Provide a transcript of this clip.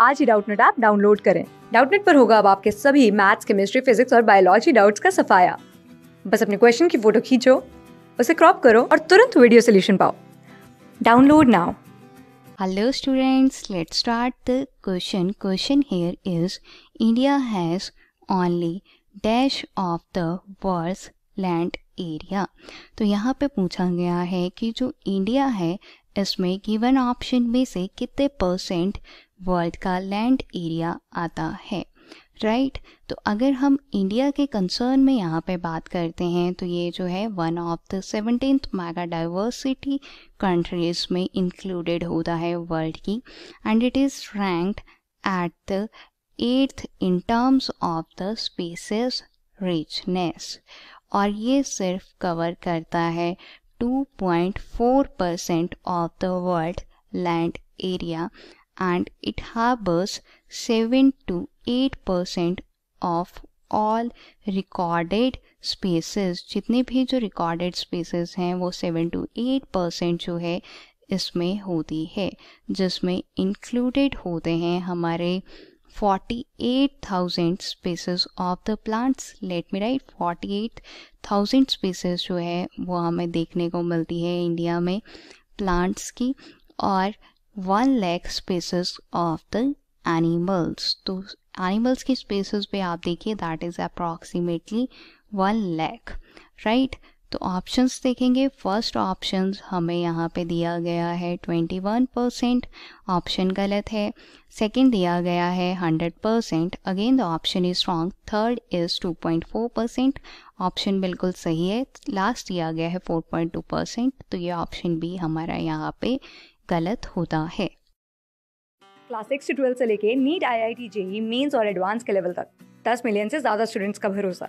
आज ही Doubtnut app download करें डाउटनेट पर होगा अब आपके सभी मैथ्स केमिस्ट्री फिजिक्स और बायोलॉजी डाउट्स का सफाया बस अपने क्वेश्चन की फोटो खींचो उसे क्रॉप करो और तुरंत वीडियो सोल्यूशन पाओ download now hello students let start the question question here is India has only dash of the world land area तो यहाँ पे पूछा गया है कि जो इंडिया है इसमें गिवन ऑप्शन में से कितने परसेंट वर्ल्ड का लैंड एरिया आता है राइट right? तो अगर हम इंडिया के कंसर्न में यहाँ पे बात करते हैं तो ये जो है one of the seventeen mega diversity countries में इंक्लूडेड होता है वर्ल्ड की and it is ranked at the eighth in terms of the species richness और ये सिर्फ कवर करता है 2.4% of the world land area and it harbors 7 to 8% of all recorded spaces जितने भी जो रिकॉर्डेड spaces हैं वो सेवन टू एट परसेंट जो है इसमें होती है जिसमें इंक्लूडेड होते हैं हमारे 48,000 species of the plants let me write 48,000 species जो है वो हमें देखने को मिलती है इंडिया में प्लांट्स की और one lakh species of the animals तो एनिमल्स की स्पेसेस पे आप देखिए that is approximately one lakh right तो ऑप्शंस देखेंगे फर्स्ट ऑप्शंस हमें यहाँ पे दिया गया है 21 परसेंट ऑप्शन गलत है सेकंड दिया गया है 100 percent again the option is wrong third is 2.4 percent option बिल्कुल सही है लास्ट दिया गया है 4.2 परसेंट तो ये ऑप्शन भी हमारा यहाँ पे गलत होता है क्लास सिक्स से ट्वेल्थ से लेके NEET I I T JEE mains और एडवांस के लेवल तक 10 मिलियन से ज़्यादा स्टूडेंट्स का भरोसा